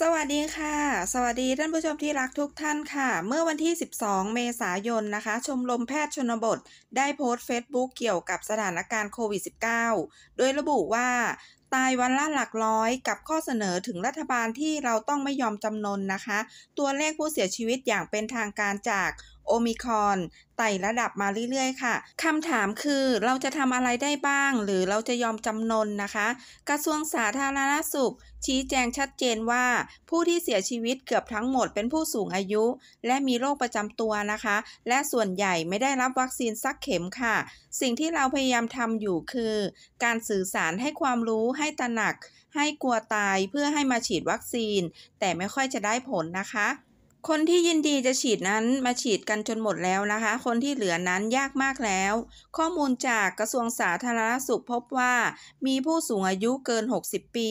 สวัสดีค่ะ สวัสดีท่านผู้ชมที่รักทุกท่านค่ะ เมื่อวันที่ 12 เมษายนนะคะ ชมรมแพทย์ชนบทได้โพสต์เฟซบุ๊กเกี่ยวกับสถานการณ์โควิด -19 โดยระบุว่า ตายวันละหลักร้อยกับข้อเสนอถึงรัฐบาลที่เราต้องไม่ยอมจำนนนะคะ ตัวเลขผู้เสียชีวิตอย่างเป็นทางการจากโอมิคอนไต่ระดับมาเรื่อยๆ ค่ะ คำถามคือเราจะทำอะไรได้บ้าง หรือเราจะยอมจำนนนะคะ กระทรวงสาธารณสุข ชี้แจงชัดเจนว่า ผู้ที่เสียชีวิตเกือบทั้งหมดเป็นผู้สูงอายุ และมีโรคประจำตัวนะคะ และส่วนใหญ่ไม่ได้รับวัคซีนสักเข็มค่ะ สิ่งที่เราพยายามทำอยู่คือ การสื่อสารให้ความรู้ให้ตระหนัก ให้กลัวตายเพื่อให้มาฉีดวัคซีน แต่ไม่ค่อยจะได้ผลนะคะคนที่ยินดีจะฉีดนั้นมาฉีดกันจนหมดแล้วนะคะ คนที่เหลือนั้นยากมากแล้ว ข้อมูลจากกระทรวงสาธารณสุขพบว่า มีผู้สูงอายุเกิน 60 ปี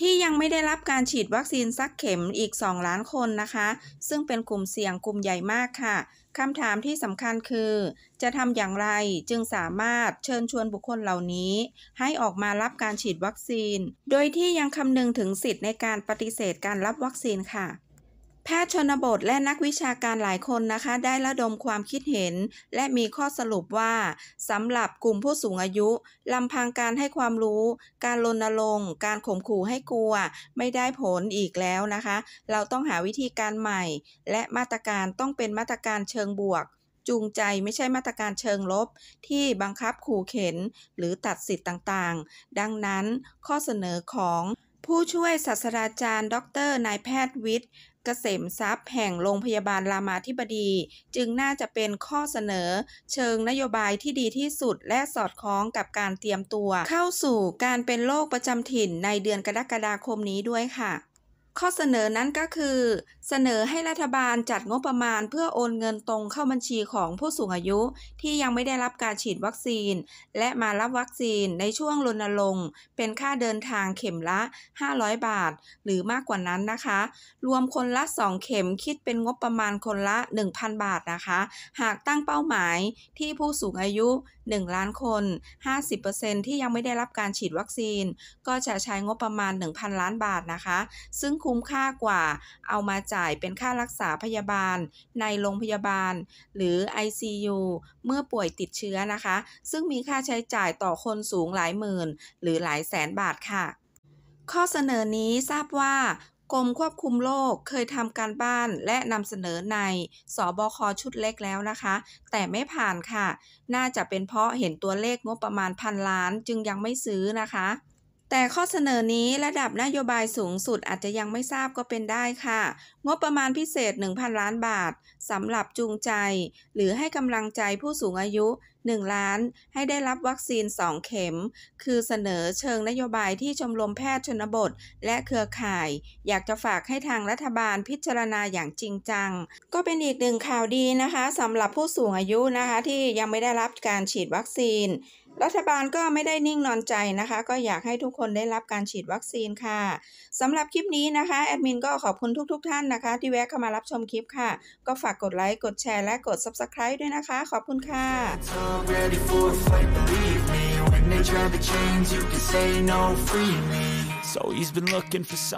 ที่ยังไม่ได้รับการฉีดวัคซีนสักเข็มอีก 2 ล้านคนนะคะ ซึ่งเป็นกลุ่มเสี่ยงกลุ่มใหญ่มากค่ะ คำถามที่สำคัญคือ จะทำอย่างไรจึงสามารถเชิญชวนบุคคลเหล่านี้ ให้ออกมารับการฉีดวัคซีน โดยที่ยังคำนึงถึงสิทธิ์ในการปฏิเสธการรับวัคซีนค่ะแพทย์ชนบทและนักวิชาการหลายคนนะคะ ได้ระดมความคิดเห็น และมีข้อสรุปว่าสำหรับกลุ่มผู้สูงอายุลำพังการให้ความรู้ การรณรงค์การข่มขู่ให้กลัว ไม่ได้ผลอีกแล้วนะคะ เราต้องหาวิธีการใหม่ และมาตรการต้องเป็นมาตรการเชิงบวก จูงใจไม่ใช่มาตรการเชิงลบที่บังคับขู่เข็นหรือตัดสิทธิ์ต่างๆ ดังนั้นข้อเสนอของผู้ช่วยศาสตราจารย์ ดร นายแพทย์วิทย์กษมทรัพย์แห่งโรงพยาบาลรามาธิบดี จึงน่าจะเป็นข้อเสนอ เชิงนโยบายที่ดีที่สุดและสอดคล้องกับการเตรียมตัว เข้าสู่การเป็นโรคประจำถิ่นในเดือนกรกฎาคมนี้ด้วยค่ะข้อเสนอนั้นก็คือ เสนอให้รัฐบาลจัดงบประมาณเพื่อโอนเงินตรงเข้าบัญชีของผู้สูงอายุที่ยังไม่ได้รับการฉีดวัคซีน และมารับวัคซีนในช่วงรณรงค์เป็นค่าเดินทางเข็มละ 500 บาทหรือมากกว่านั้นนะคะ รวมคนละ 2 เข็มคิดเป็นงบประมาณคนละ 1,000 บาทนะคะ หากตั้งเป้าหมายที่ผู้สูงอายุ 1 ล้านคน 50%ที่ยังไม่ได้รับการฉีดวัคซีน ก็จะใช้งบประมาณ 1,000 ล้านบาทนะคะ ซึ่งคุ้มค่ากว่าเอามาจ่ายเป็นค่ารักษาพยาบาลในโรงพยาบาลหรือ ICU เมื่อป่วยติดเชื้อนะคะ ซึ่งมีค่าใช้จ่ายต่อคนสูงหลายหมื่นหรือหลายแสนบาทค่ะ ข้อเสนอนี้ทราบว่ากรมควบคุมโรคเคยทำการบ้านและนำเสนอในสบคชุดเล็กแล้วนะคะ แต่ไม่ผ่านค่ะ น่าจะเป็นเพราะเห็นตัวเลขงบประมาณพันล้านจึงยังไม่ซื้อนะคะแต่ข้อเสนอนี้ระดับนโยบายสูงสุดอาจจะยังไม่ทราบก็เป็นได้ค่ะ งบประมาณพิเศษ 1,000 ล้านบาทสำหรับจูงใจ หรือให้กำลังใจผู้สูงอายุ1 ล้านให้ได้รับวัคซีน 2 เข็ม คือเสนอเชิงนโยบายที่ชมรมแพทย์ชนบทและเครือข่าย อยากจะฝากให้ทางรัฐบาลพิจารณาอย่างจริงจัง ก็เป็นอีกหนึ่งข่าวดีนะคะสำหรับผู้สูงอายุนะคะที่ยังไม่ได้รับการฉีดวัคซีน รัฐบาลก็ไม่ได้นิ่งนอนใจนะคะ ก็อยากให้ทุกคนได้รับการฉีดวัคซีนค่ะสำหรับคลิปนี้นะคะแอดมินก็ขอบคุณทุกๆทท่านนะคะ ที่แวะเข้ามารับชมคลิปค่ะ ก็ฝากกดไลค์กดแชร์และกด Subscribe ด้วยนะคะ ขอบคุณค่ะ you're ready for a fight, believe me When they try to change, you can say no, free me So he's been looking for something